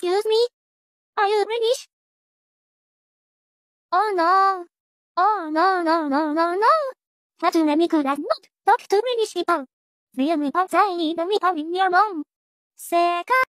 Excuse me? Are you British? Oh no. Oh no no no no no. Naturally could have not talk to British people. The only parts I need a meetup in your mom. s e 正解